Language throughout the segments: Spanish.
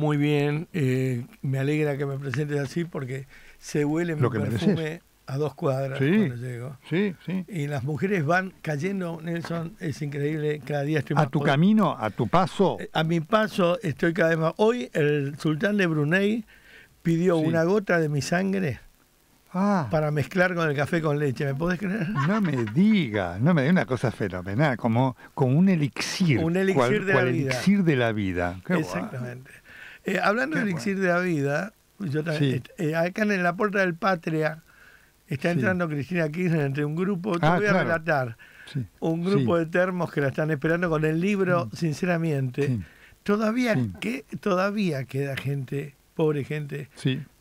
Muy bien, eh, me alegra que me presentes así porque se huele mi perfume a dos cuadras cuando llego. Y las mujeres van cayendo, Nelson, es increíble, cada día estoy más... A tu camino, a tu paso. Eh, a mi paso estoy cada vez más... Hoy el sultán de Brunei pidió una gota de mi sangre ah. para mezclar con el café con leche. ¿Me podés creer? No me diga, no me diga una cosa fenomenal, como, como un elixir. Un elixir de la vida. Exactamente. Eh, hablando del elixir de la vida, yo también, eh, acá en la puerta del Patria está entrando Cristina Kirchner entre un grupo, te ah, voy a relatar, un grupo de termos que la están esperando con el libro, mm. sinceramente. Todavía, que, todavía queda gente, pobre gente,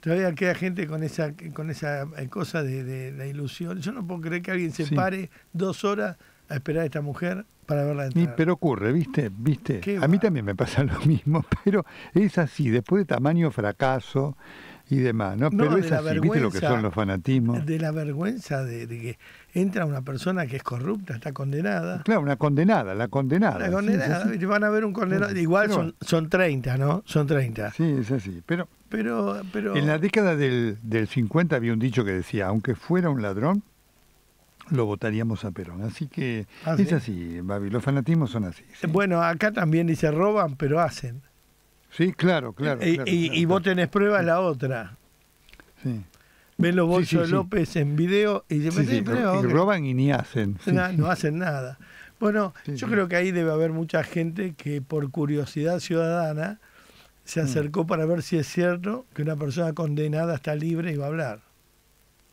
todavía queda gente con esa, con esa eh, cosa de, la ilusión. Yo no puedo creer que alguien se pare dos horas a esperar a esta mujer para verla entrar. pero ocurre, ¿viste? ¿Viste? a mí también me pasa lo mismo, pero es así, después de tamaño fracaso y demás, ¿no? pero es así, ¿viste lo que son los fanatismos? De la vergüenza de, que entra una persona que es corrupta, está condenada. Claro, una condenada, la condenada. La condenada, van a ver un condenado, igual son, son 30, ¿no? Son 30. Sí, es así, pero... Pero, pero... En la década del, del 50 había un dicho que decía, aunque fuera un ladrón, lo votaríamos a Perón. Así que ah, es así, Babi, los fanatismos son así. Bueno, acá también dice roban, pero hacen. Sí, claro, claro. Y, y, vos tenés prueba la otra. Sí. Ven los bolsos de López en video y se sí, eh, Y roban y ni hacen. no hacen nada. Bueno, yo creo que ahí debe haber mucha gente que por curiosidad ciudadana se mm. acercó para ver si es cierto que una persona condenada está libre y va a hablar.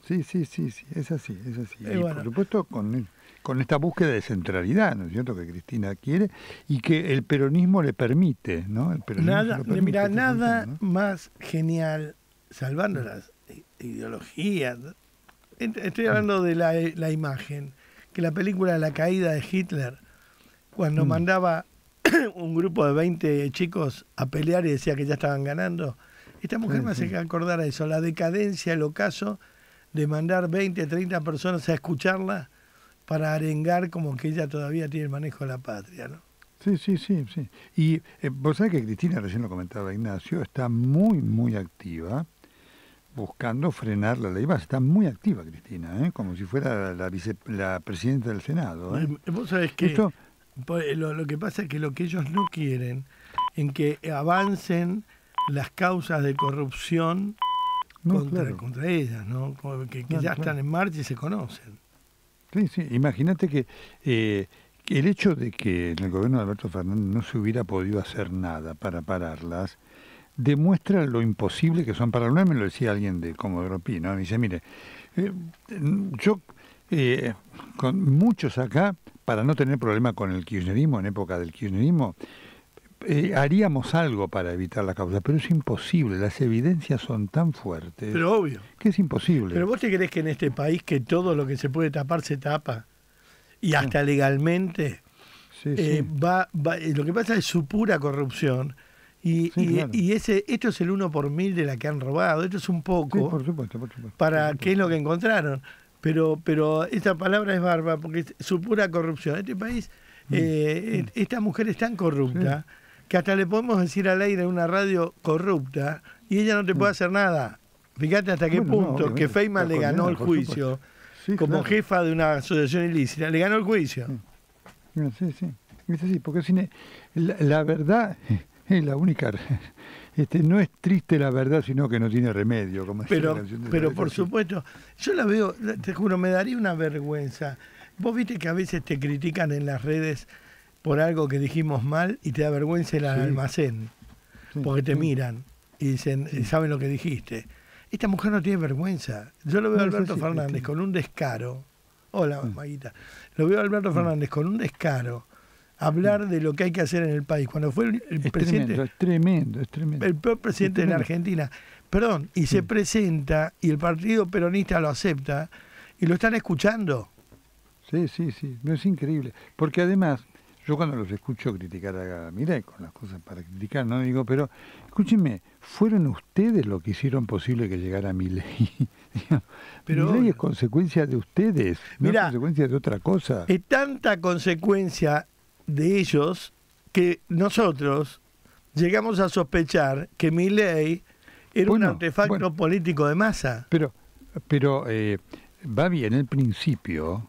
Sí, sí, sí, sí, es así, es así. y por supuesto con, con esta búsqueda de centralidad, ¿no es cierto?, que Cristina quiere y que el peronismo le permite, ¿no? El peronismo nada, mira, nada más genial, salvando mm. las ideologías, estoy mm. hablando de la, la imagen, que la película La caída de Hitler, cuando mm. mandaba un grupo de 20 chicos a pelear y decía que ya estaban ganando, esta mujer me hace acordar a eso, la decadencia, el ocaso de mandar 20, 30 personas a escucharla para arengar como que ella todavía tiene el manejo de la patria, ¿no? Sí, sí, sí, sí. Y eh, vos sabés que Cristina, recién lo comentaba Ignacio, está muy, muy activa buscando frenar la ley Vas. Está muy activa Cristina, ¿eh? como si fuera la, la presidenta del Senado. ¿eh? Eh, pues, lo, lo, que pasa es que lo que ellos no quieren en que avancen las causas de corrupción contra, ellas, ¿no? que, ya están en marcha y se conocen. Sí, sí, imagínate eh, que el hecho de que en el gobierno de Alberto Fernández no se hubiera podido hacer nada para pararlas demuestra lo imposible que son para me lo decía alguien de Comodoro No, me dice, mire, eh, yo eh, con muchos acá, para no tener problema con el kirchnerismo, en época del kirchnerismo, eh, haríamos algo para evitar la causa, pero es imposible, las evidencias son tan fuertes. obvio. Que es imposible. Pero vos te crees que en este país que todo lo que se puede tapar se tapa, y hasta legalmente, eh, Va, eh, lo que pasa es su pura corrupción. Y, ese, esto es el uno por mil de la que han robado, esto es un poco por supuesto, para qué es lo que encontraron. Pero, pero esta palabra es barba, porque su pura corrupción. Este país, mm, eh, mm. esta mujer es tan corrupta que hasta le podemos decir al aire una radio corrupta y ella no te puede mm. hacer nada. Fíjate hasta qué punto que Feynman le ganó el juicio como jefa de una asociación ilícita, le ganó el juicio. Mm. Sí, sí, porque la, verdad es la única. Este, no es triste la verdad, sino que no tiene remedio. Como pero pero por supuesto, yo la veo, te juro, me daría una vergüenza. Vos viste que a veces te critican en las redes por algo que dijimos mal y te da vergüenza el almacén, porque te miran y dicen, saben lo que dijiste. Esta mujer no tiene vergüenza. Yo lo veo a Alberto Fernández con un descaro. Hola, mm. Maguita. Lo veo a Alberto mm. Fernández con un descaro hablar mm. de lo que hay que hacer en el país. Cuando fue el, presidente. Tremendo, es tremendo, es tremendo. El peor presidente de la Argentina. Perdón, y se presenta y el partido peronista lo acepta y lo están escuchando. Sí, sí, sí. es increíble. Porque además, yo cuando los escucho criticar a ley, con las cosas para criticar, no digo, pero escúcheme, fueron ustedes los que hicieron posible que llegara mi ley. pero, mi ley es consecuencia de ustedes, no es consecuencia de otra cosa. Es tanta consecuencia de ellos que nosotros llegamos a sospechar que mi ley era un artefacto político de masa. Pero, pero eh, va bien, el principio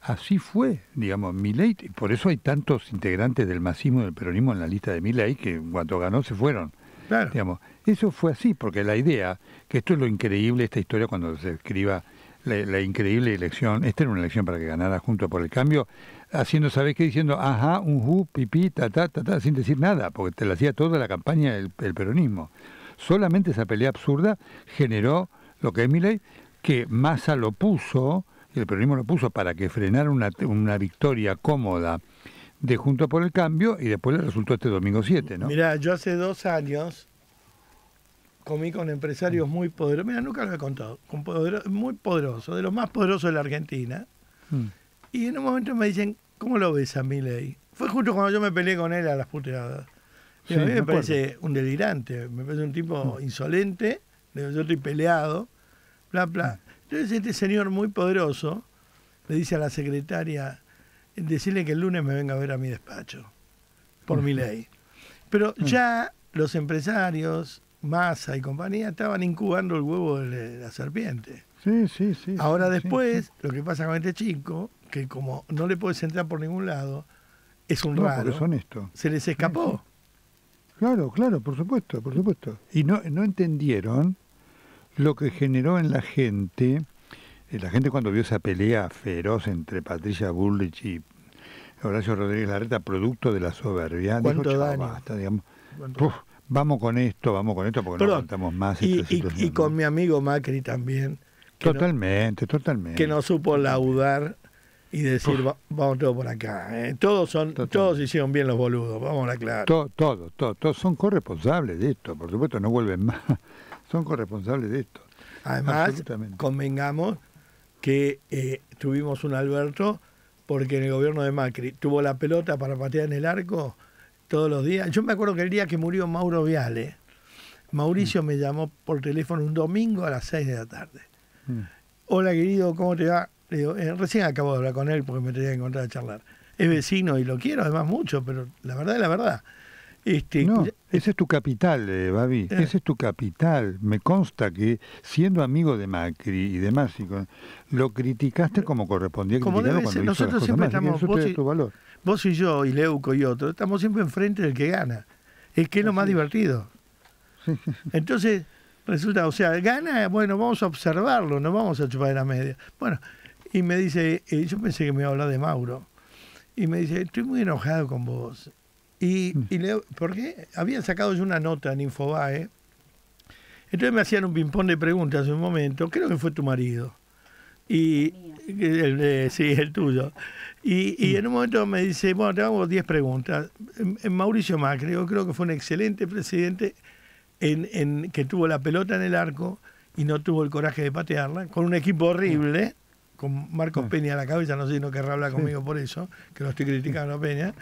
Así fue, digamos, y por eso hay tantos integrantes del masismo y del peronismo en la lista de Milei que cuando ganó se fueron. Claro. Digamos, eso fue así, porque la idea, que esto es lo increíble, esta historia cuando se escriba la, increíble elección, esta era una elección para que ganara junto por el cambio, haciendo, ¿sabes qué? Diciendo, ajá, un ju, pipí, ta, ta, ta, ta, sin decir nada, porque te la hacía toda la campaña el, peronismo. Solamente esa pelea absurda generó lo que es Milley, que Massa lo puso y el peronismo lo puso para que frenara una, victoria cómoda de Junto por el Cambio y después le resultó este domingo 7, ¿no? Mirá, yo hace dos años comí con empresarios muy poderosos, mira, nunca lo he contado, con muy poderosos, de los más poderosos de la Argentina. Mm. Y en un momento me dicen, ¿cómo lo ves a mi ley? Fue justo cuando yo me peleé con él a las puteadas. a mí me, parece un delirante, me parece un tipo mm. insolente, yo estoy peleado bla, bla. Entonces este señor muy poderoso le dice a la secretaria, decirle que el lunes me venga a ver a mi despacho, por mi ley. Pero mm. ya los empresarios, Massa y compañía, estaban incubando el huevo de la serpiente. Sí, sí, sí. Ahora después, lo que pasa con este chico, que como no le puedes entrar por ningún lado, es un no, raro. Se les escapó. Claro, claro, por supuesto, por supuesto. Y no, no entendieron lo que generó en la gente, eh, la gente cuando vio esa pelea feroz entre Patricia Bullrich y Horacio Rodríguez Larreta, producto de la soberbia, dijo, basta, digamos, vamos con esto, vamos con esto, porque no contamos más. Y, este y, con mi amigo Macri también. Totalmente, totalmente. Que no supo laudar y decir, vamos todos por acá. Eh". Todos son todos hicieron bien los boludos, vamos a aclarar. Todos, todos, todos, todos son corresponsables de esto, por supuesto, no vuelven más son corresponsables de esto. Además, convengamos que eh, tuvimos un Alberto porque en el gobierno de Macri tuvo la pelota para patear en el arco todos los días. Yo me acuerdo que el día que murió Mauro Viale, Mauricio mm. me llamó por teléfono un domingo a las 6 de la tarde. Mm. Hola querido, ¿cómo te va? Eh, recién acabo de hablar con él porque me tenía que encontrar a charlar. Es vecino y lo quiero, además mucho, pero la verdad es la verdad. Este, no, ese es tu capital, eh, Babi, eh. ese es tu capital. Me consta que siendo amigo de Macri y de y lo criticaste como correspondía como Nosotros siempre estamos, vos, y, yo, y Leuco y otros, estamos siempre enfrente del que gana. Es que es lo más divertido. Entonces, resulta, o sea, gana, bueno, vamos a observarlo, no vamos a chupar en la media. Bueno, y me dice, eh, yo pensé que me iba a hablar de Mauro. Y me dice, estoy muy enojado con vos. Y, mm. y porque habían sacado yo una nota en Infobae. Entonces me hacían un pimpón de preguntas en un momento. Creo que fue tu marido. Y, el, sí, el tuyo. Y, mm. en un momento me dice, bueno, te hago 10 preguntas. Mauricio Macri, yo creo que fue un excelente presidente en, que tuvo la pelota en el arco y no tuvo el coraje de patearla, con un equipo horrible, mm. con Marcos Peña a la cabeza, no sé si no querrá hablar conmigo por eso, que lo estoy criticando a Peña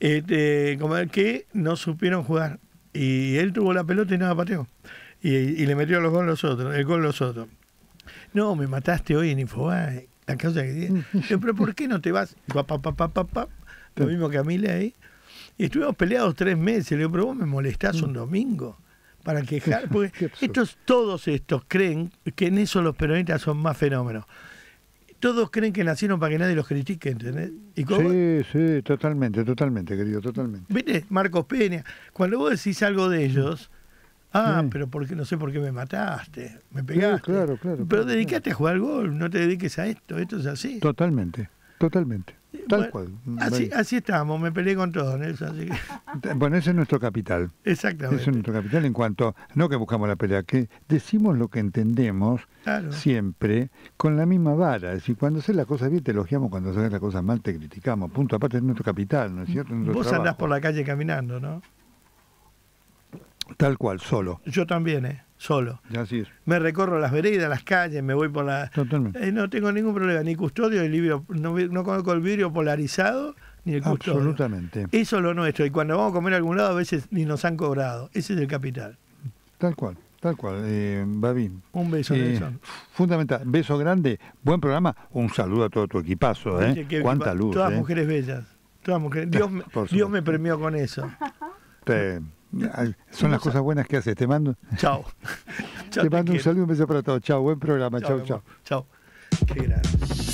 este, como que no supieron jugar. Y él tuvo la pelota y nada pateó. Y, le metió los goles los otros, el gol los otros. No, me mataste hoy en Infobae. La causa que tiene. Pero ¿por qué no te vas? Pa, lo mismo que a mí ahí. Y estuvimos peleados tres meses. Le digo, pero vos me molestás un mm. domingo para quejar. Porque estos, todos estos creen que en eso los peronistas son más fenómenos todos creen que nacieron para que nadie los critique, ¿entendés? ¿Y Sí, sí, totalmente, totalmente, querido, totalmente. Viste, Marcos Peña, cuando vos decís algo de ellos, ah, pero porque no sé por qué me mataste, me pegaste. claro, claro, Pero dedícate a jugar al gol, no te dediques a esto, esto es así. Totalmente, totalmente. Tal cual. Así, así, estamos, me peleé con todo, Así Bueno, ese es nuestro capital. Exactamente. Ese es nuestro capital en cuanto, no que buscamos la pelea, que decimos lo que entendemos siempre con la misma vara. Es decir, cuando haces las cosas bien te elogiamos, cuando haces las cosas mal te criticamos. Punto. Aparte es nuestro capital, ¿no es cierto? Vos andás por la calle caminando, ¿no? Tal cual, solo. Yo también, ¿eh? Solo. Así Me recorro las veredas, las calles, me voy por la... Totalmente. Eh, no tengo ningún problema, ni custodio, ni vidrio, no, no conozco el vidrio polarizado, ni el custodio. Absolutamente. Eso es lo nuestro. Y cuando vamos a comer a algún lado, a veces ni nos han cobrado. Ese es el capital. Tal cual. Tal cual, eh, Un beso, eh, Fundamental, beso grande, buen programa, un saludo a todo tu equipazo, ¿eh? Cuánta Todas eh. mujeres bellas, todas mujeres. Dios, me premió con eso. Son las cosas buenas que haces. Te mando. Chao. te mando un saludo, un beso para todos. Chao, buen programa. Chao, chao. Chao. Qué